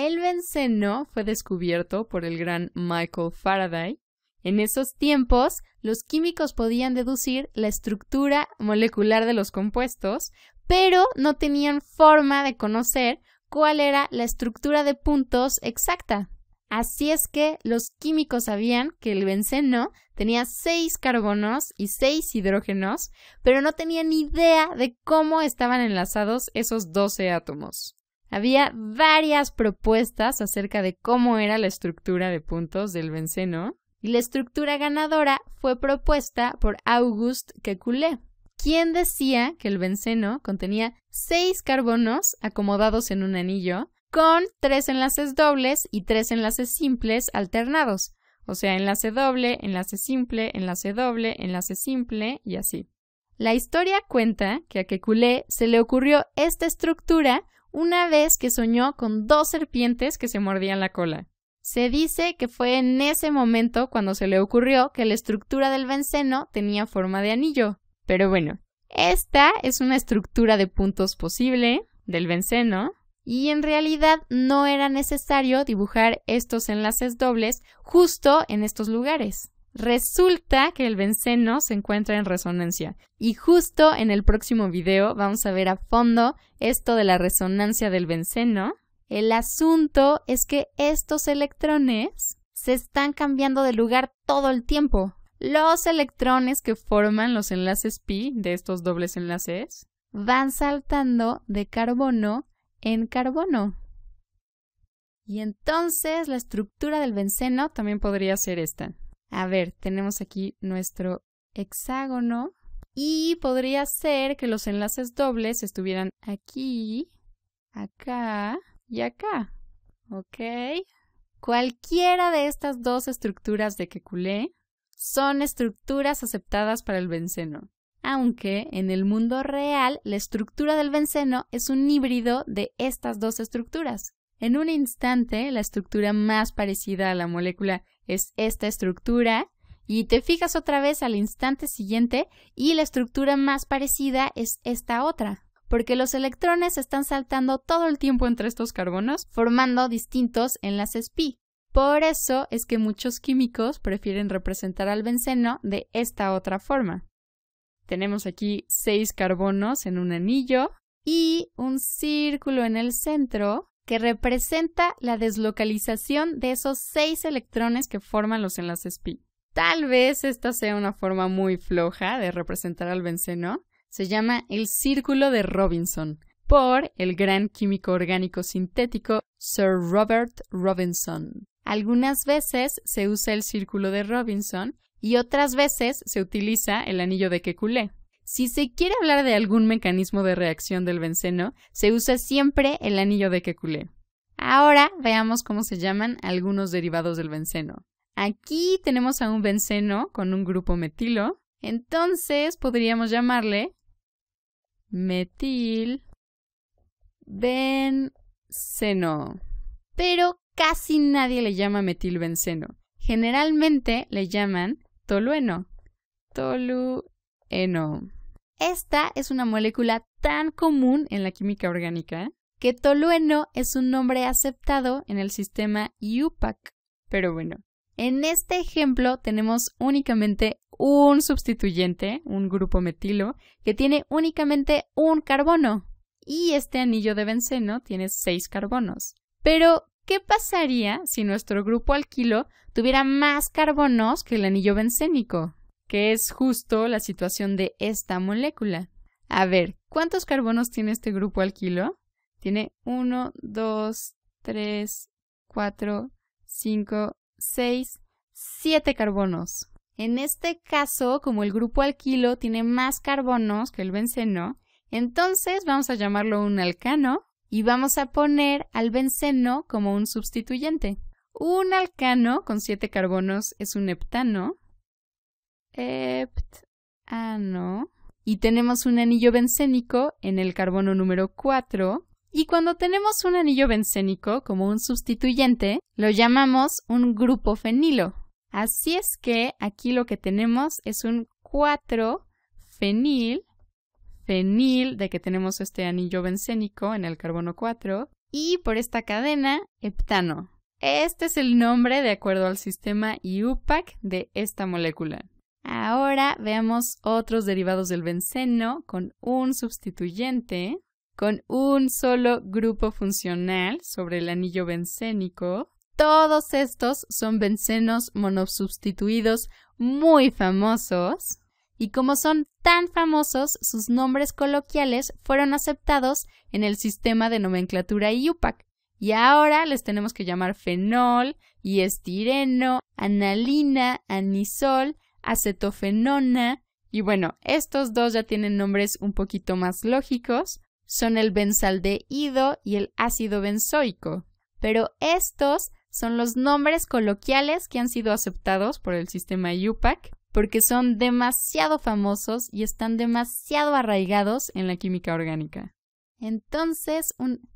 El benceno fue descubierto por el gran Michael Faraday. En esos tiempos, los químicos podían deducir la estructura molecular de los compuestos, pero no tenían forma de conocer cuál era la estructura de puntos exacta. Así es que los químicos sabían que el benceno tenía seis carbonos y seis hidrógenos, pero no tenían idea de cómo estaban enlazados esos 12 átomos. Había varias propuestas acerca de cómo era la estructura de puntos del benceno, y la estructura ganadora fue propuesta por Auguste Kekulé, quien decía que el benceno contenía seis carbonos acomodados en un anillo, con tres enlaces dobles y tres enlaces simples alternados, o sea, enlace doble, enlace simple, enlace doble, enlace simple y así. La historia cuenta que a Kekulé se le ocurrió esta estructura una vez que soñó con dos serpientes que se mordían la cola. Se dice que fue en ese momento cuando se le ocurrió que la estructura del benceno tenía forma de anillo. Pero bueno, esta es una estructura de puntos posible del benceno y en realidad no era necesario dibujar estos enlaces dobles justo en estos lugares. Resulta que el benceno se encuentra en resonancia y justo en el próximo video vamos a ver a fondo esto de la resonancia del benceno. El asunto es que estos electrones se están cambiando de lugar todo el tiempo. Los electrones que forman los enlaces pi de estos dobles enlaces van saltando de carbono en carbono. Y entonces la estructura del benceno también podría ser esta. A ver, tenemos aquí nuestro hexágono y podría ser que los enlaces dobles estuvieran aquí, acá y acá. ¿Ok? Cualquiera de estas dos estructuras de Kekulé son estructuras aceptadas para el benceno, aunque en el mundo real la estructura del benceno es un híbrido de estas dos estructuras. En un instante, la estructura más parecida a la molécula es esta estructura y te fijas otra vez al instante siguiente y la estructura más parecida es esta otra, porque los electrones están saltando todo el tiempo entre estos carbonos, formando distintos enlaces pi. Por eso es que muchos químicos prefieren representar al benceno de esta otra forma. Tenemos aquí seis carbonos en un anillo y un círculo en el centro que representa la deslocalización de esos seis electrones que forman los enlaces pi. Tal vez esta sea una forma muy floja de representar al benceno. Se llama el círculo de Robinson, por el gran químico orgánico sintético Sir Robert Robinson. Algunas veces se usa el círculo de Robinson y otras veces se utiliza el anillo de Kekulé. Si se quiere hablar de algún mecanismo de reacción del benceno, se usa siempre el anillo de Kekulé. Ahora veamos cómo se llaman algunos derivados del benceno. Aquí tenemos a un benceno con un grupo metilo, entonces podríamos llamarle metil Pero casi nadie le llama metilbenceno. Generalmente le llaman tolueno. Tolueno. Esta es una molécula tan común en la química orgánica que tolueno es un nombre aceptado en el sistema IUPAC. Pero bueno, en este ejemplo tenemos únicamente un sustituyente, un grupo metilo, que tiene únicamente un carbono. Y este anillo de benceno tiene seis carbonos. Pero, ¿qué pasaría si nuestro grupo alquilo tuviera más carbonos que el anillo bencénico? que es justo la situación de esta molécula. A ver, ¿cuántos carbonos tiene este grupo alquilo? Tiene 1, 2, 3, 4, 5, 6, 7 carbonos. En este caso, como el grupo alquilo tiene más carbonos que el benceno, entonces vamos a llamarlo un alcano y vamos a poner al benceno como un sustituyente. Un alcano con 7 carbonos es un heptano heptano. Ah, y tenemos un anillo bencénico en el carbono número 4. Y cuando tenemos un anillo bencénico como un sustituyente, lo llamamos un grupo fenilo. Así es que aquí lo que tenemos es un 4 fenil, fenil de que tenemos este anillo bencénico en el carbono 4, y por esta cadena, heptano. Este es el nombre de acuerdo al sistema IUPAC de esta molécula. Ahora veamos otros derivados del benceno con un sustituyente, con un solo grupo funcional sobre el anillo bencénico. Todos estos son bencenos monosubstituidos muy famosos. Y como son tan famosos, sus nombres coloquiales fueron aceptados en el sistema de nomenclatura IUPAC. Y ahora les tenemos que llamar fenol, y estireno, analina, anisol, acetofenona, y bueno, estos dos ya tienen nombres un poquito más lógicos, son el benzaldehído y el ácido benzoico, pero estos son los nombres coloquiales que han sido aceptados por el sistema IUPAC porque son demasiado famosos y están demasiado arraigados en la química orgánica. Entonces, un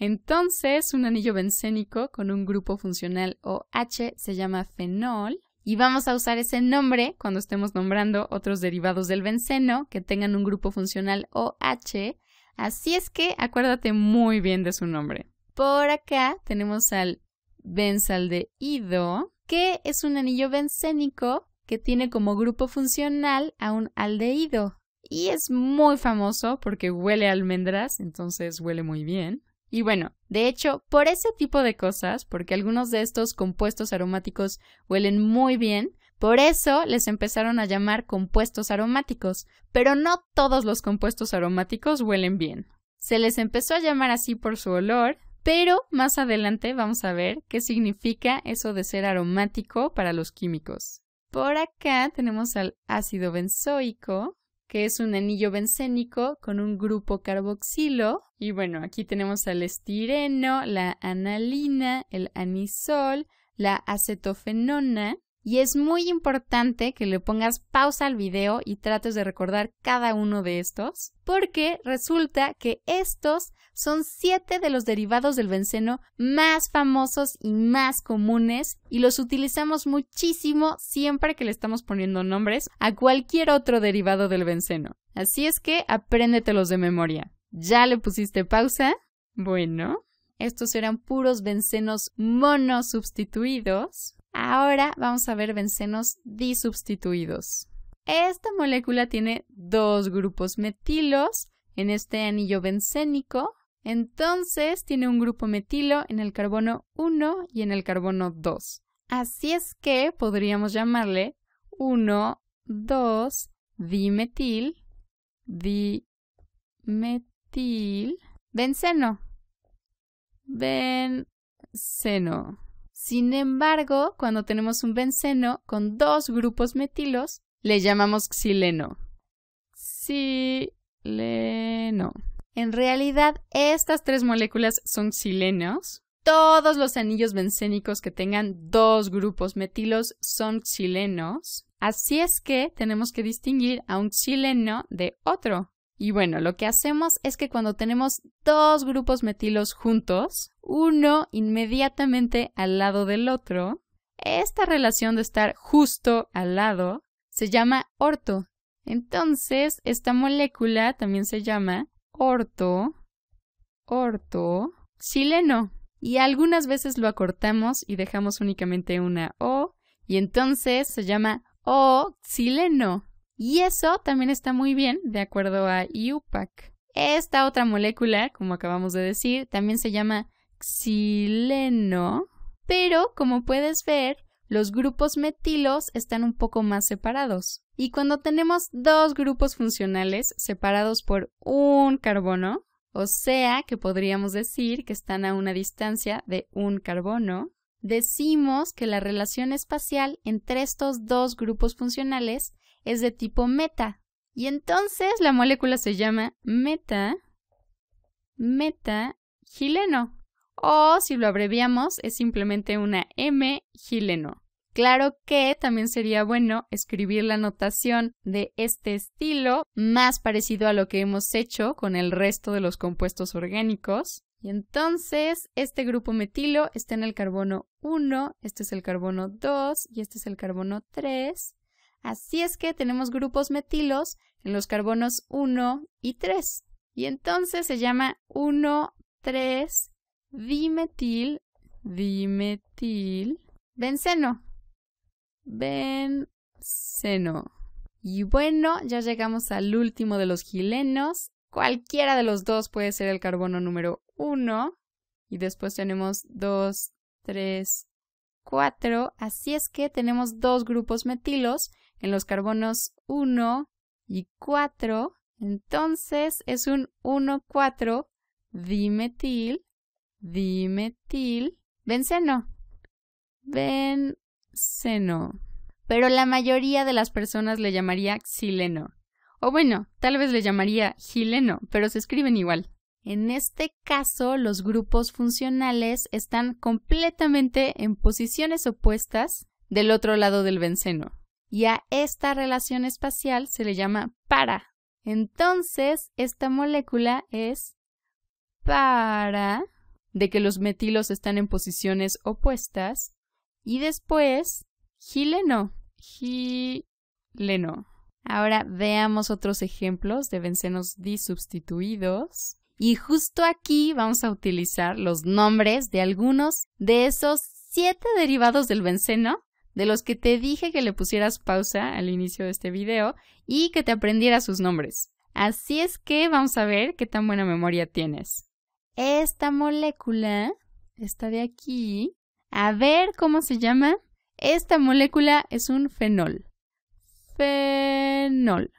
entonces, un anillo bencénico con un grupo funcional OH se llama fenol y vamos a usar ese nombre cuando estemos nombrando otros derivados del benceno que tengan un grupo funcional OH, así es que acuérdate muy bien de su nombre. Por acá tenemos al benzaldehído, que es un anillo bencénico que tiene como grupo funcional a un aldehído. Y es muy famoso porque huele a almendras, entonces huele muy bien. Y bueno, de hecho, por ese tipo de cosas, porque algunos de estos compuestos aromáticos huelen muy bien, por eso les empezaron a llamar compuestos aromáticos, pero no todos los compuestos aromáticos huelen bien. Se les empezó a llamar así por su olor, pero más adelante vamos a ver qué significa eso de ser aromático para los químicos. Por acá tenemos al ácido benzoico, que es un anillo bencénico con un grupo carboxilo. Y bueno, aquí tenemos al estireno, la analina, el anisol, la acetofenona, y es muy importante que le pongas pausa al video y trates de recordar cada uno de estos, porque resulta que estos son siete de los derivados del benceno más famosos y más comunes y los utilizamos muchísimo siempre que le estamos poniendo nombres a cualquier otro derivado del benceno. Así es que apréndetelos de memoria. ¿Ya le pusiste pausa? Bueno, estos eran puros bencenos monosubstituidos Ahora vamos a ver bencenos disubstituidos. Esta molécula tiene dos grupos metilos en este anillo bencénico, entonces tiene un grupo metilo en el carbono 1 y en el carbono 2. Así es que podríamos llamarle 1, 2, dimetil, dimetil, benceno. Benceno. Sin embargo, cuando tenemos un benceno con dos grupos metilos, le llamamos xileno. Xileno. En realidad, estas tres moléculas son xilenos. Todos los anillos bencénicos que tengan dos grupos metilos son xilenos. Así es que tenemos que distinguir a un xileno de otro. Y bueno, lo que hacemos es que cuando tenemos dos grupos metilos juntos, uno inmediatamente al lado del otro, esta relación de estar justo al lado se llama orto. Entonces, esta molécula también se llama orto, orto, xileno. Y algunas veces lo acortamos y dejamos únicamente una O, y entonces se llama oxileno. Y eso también está muy bien de acuerdo a IUPAC. Esta otra molécula, como acabamos de decir, también se llama xileno, pero como puedes ver, los grupos metilos están un poco más separados. Y cuando tenemos dos grupos funcionales separados por un carbono, o sea que podríamos decir que están a una distancia de un carbono, decimos que la relación espacial entre estos dos grupos funcionales es de tipo meta. Y entonces la molécula se llama meta, meta gileno. O si lo abreviamos, es simplemente una M gileno. Claro que también sería bueno escribir la notación de este estilo, más parecido a lo que hemos hecho con el resto de los compuestos orgánicos. Y entonces, este grupo metilo está en el carbono 1, este es el carbono 2 y este es el carbono 3. Así es que tenemos grupos metilos en los carbonos 1 y 3. Y entonces se llama 1,3 dimetil, dimetil, benceno. Benceno. Y bueno, ya llegamos al último de los gilenos. Cualquiera de los dos puede ser el carbono número 1. Y después tenemos 2, 3, 4. Así es que tenemos dos grupos metilos en los carbonos 1 y 4, entonces es un 1,4 dimetil, dimetil, benceno, benceno. Pero la mayoría de las personas le llamaría xileno. O bueno, tal vez le llamaría gileno, pero se escriben igual. En este caso, los grupos funcionales están completamente en posiciones opuestas del otro lado del benceno y a esta relación espacial se le llama para. Entonces, esta molécula es para de que los metilos están en posiciones opuestas y después gileno, gileno. Ahora veamos otros ejemplos de bencenos disubstituidos. Y justo aquí vamos a utilizar los nombres de algunos de esos siete derivados del benceno de los que te dije que le pusieras pausa al inicio de este video y que te aprendieras sus nombres. Así es que vamos a ver qué tan buena memoria tienes. Esta molécula, está de aquí, a ver cómo se llama. Esta molécula es un fenol. Fenol.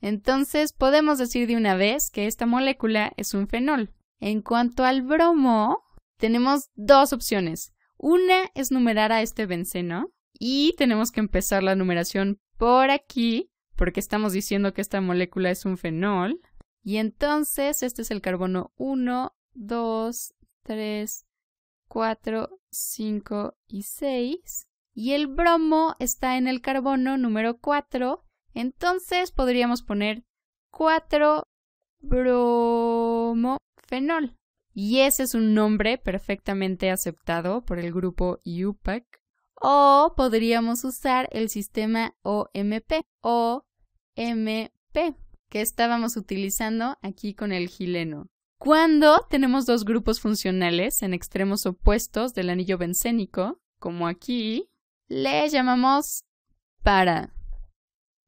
Entonces podemos decir de una vez que esta molécula es un fenol. En cuanto al bromo, tenemos dos opciones. Una es numerar a este benceno y tenemos que empezar la numeración por aquí, porque estamos diciendo que esta molécula es un fenol. Y entonces este es el carbono 1, 2, 3, 4, 5 y 6. Y el bromo está en el carbono número 4. Entonces podríamos poner 4 bromofenol. Y ese es un nombre perfectamente aceptado por el grupo IUPAC o podríamos usar el sistema OMP, OMP, que estábamos utilizando aquí con el gileno. Cuando tenemos dos grupos funcionales en extremos opuestos del anillo bencénico, como aquí, le llamamos para.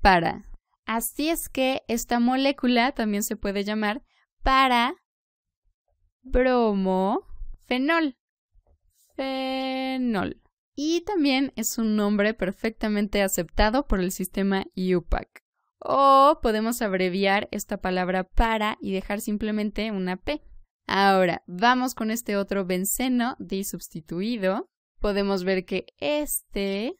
Para. Así es que esta molécula también se puede llamar para bromofenol Fenol y también es un nombre perfectamente aceptado por el sistema UPAC. O podemos abreviar esta palabra para y dejar simplemente una P. Ahora, vamos con este otro benceno disubstituido. Podemos ver que este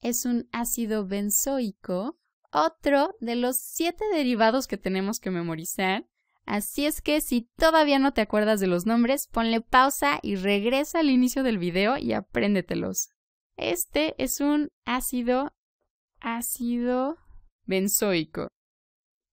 es un ácido benzoico, otro de los siete derivados que tenemos que memorizar, Así es que si todavía no te acuerdas de los nombres, ponle pausa y regresa al inicio del video y apréndetelos. Este es un ácido ácido benzoico.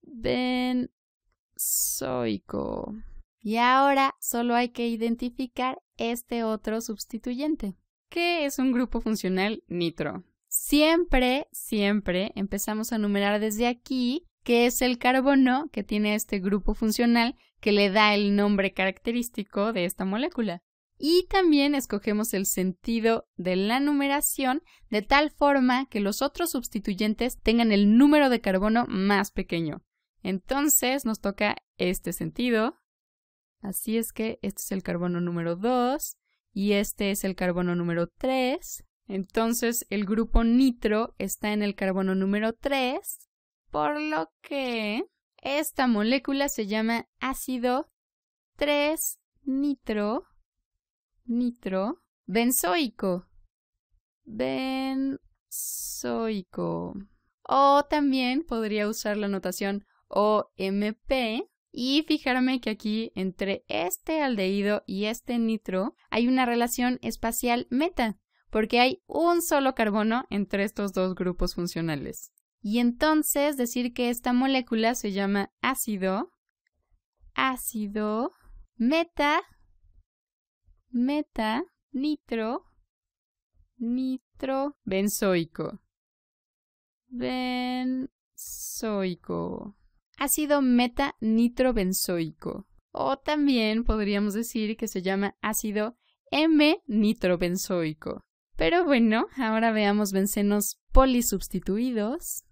Benzoico. Y ahora solo hay que identificar este otro sustituyente, que es un grupo funcional nitro. Siempre, siempre empezamos a numerar desde aquí que es el carbono que tiene este grupo funcional que le da el nombre característico de esta molécula. Y también escogemos el sentido de la numeración de tal forma que los otros sustituyentes tengan el número de carbono más pequeño. Entonces nos toca este sentido. Así es que este es el carbono número 2 y este es el carbono número 3. Entonces el grupo nitro está en el carbono número 3 por lo que esta molécula se llama ácido 3 nitro nitro benzoico. Benzoico. O también podría usar la notación OMP y fijarme que aquí entre este aldehído y este nitro hay una relación espacial meta, porque hay un solo carbono entre estos dos grupos funcionales y entonces decir que esta molécula se llama ácido, ácido, meta, meta, nitro, nitro, benzoico, ácido meta O también podríamos decir que se llama ácido M-nitrobenzoico. Pero bueno, ahora veamos bencenos polisubstituidos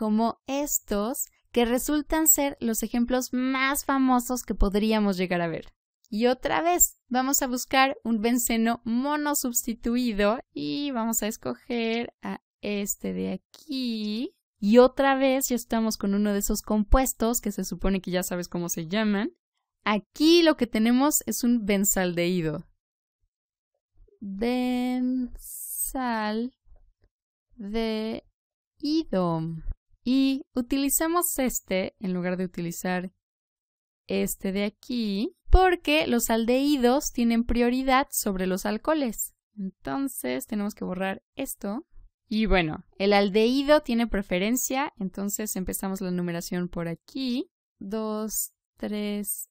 como estos que resultan ser los ejemplos más famosos que podríamos llegar a ver. Y otra vez, vamos a buscar un benceno monosubstituido y vamos a escoger a este de aquí. Y otra vez ya estamos con uno de esos compuestos que se supone que ya sabes cómo se llaman. Aquí lo que tenemos es un benzaldehído. Benzaldehído. Y utilizamos este en lugar de utilizar este de aquí porque los aldeídos tienen prioridad sobre los alcoholes. Entonces tenemos que borrar esto. Y bueno, el aldeído tiene preferencia, entonces empezamos la numeración por aquí. 2, 3,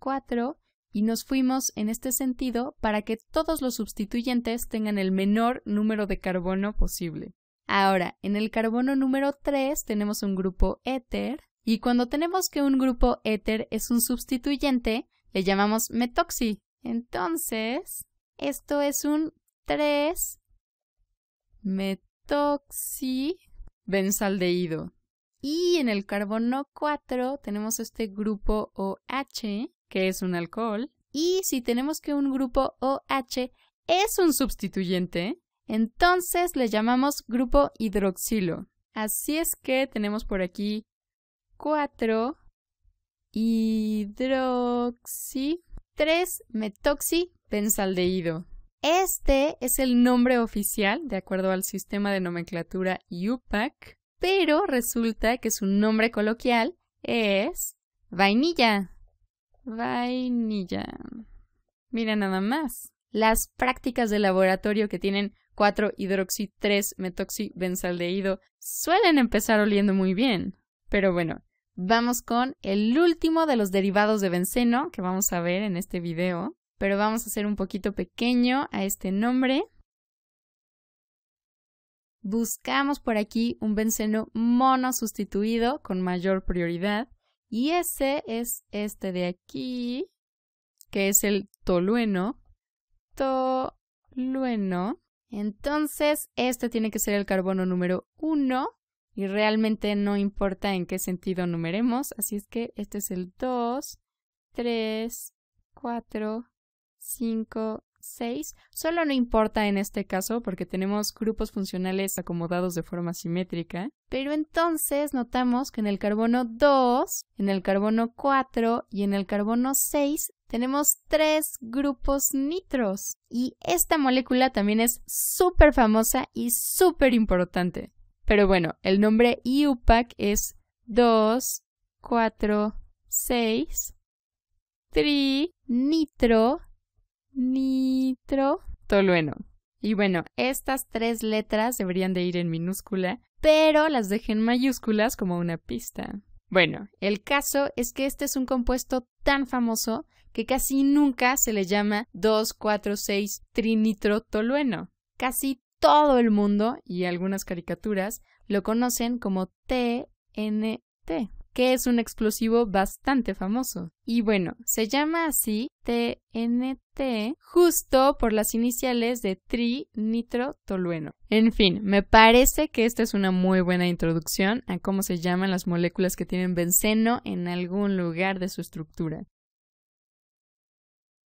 4 y nos fuimos en este sentido para que todos los sustituyentes tengan el menor número de carbono posible. Ahora, en el carbono número 3 tenemos un grupo éter y cuando tenemos que un grupo éter es un sustituyente, le llamamos metoxi. Entonces, esto es un 3 metoxi benzaldehído. Y en el carbono 4 tenemos este grupo OH, que es un alcohol. Y si tenemos que un grupo OH es un sustituyente, entonces le llamamos grupo hidroxilo. Así es que tenemos por aquí 4 hidroxi 3 metoxi benzaldehído. Este es el nombre oficial de acuerdo al sistema de nomenclatura UPAC, pero resulta que su nombre coloquial es vainilla. Vainilla. Mira nada más. Las prácticas de laboratorio que tienen 4 hidroxi 3 metoxibenzaldehído suelen empezar oliendo muy bien. Pero bueno, vamos con el último de los derivados de benceno que vamos a ver en este video. Pero vamos a hacer un poquito pequeño a este nombre. Buscamos por aquí un benceno monosustituido con mayor prioridad. Y ese es este de aquí, que es el tolueno. Tolueno entonces, este tiene que ser el carbono número 1 y realmente no importa en qué sentido numeremos, así es que este es el 2, 3, 4, 5, 6. Solo no importa en este caso porque tenemos grupos funcionales acomodados de forma simétrica. Pero entonces notamos que en el carbono 2, en el carbono 4 y en el carbono 6 tenemos tres grupos nitros y esta molécula también es súper famosa y súper importante. Pero bueno, el nombre IUPAC es 2, 4, 6, tri, nitro, nitro, tolueno. Y bueno, estas tres letras deberían de ir en minúscula, pero las dejé en mayúsculas como una pista. Bueno, el caso es que este es un compuesto tan famoso que casi nunca se le llama 2,4,6 trinitrotolueno. Casi todo el mundo y algunas caricaturas lo conocen como TNT, que es un explosivo bastante famoso. Y bueno, se llama así TNT justo por las iniciales de trinitrotolueno. En fin, me parece que esta es una muy buena introducción a cómo se llaman las moléculas que tienen benceno en algún lugar de su estructura.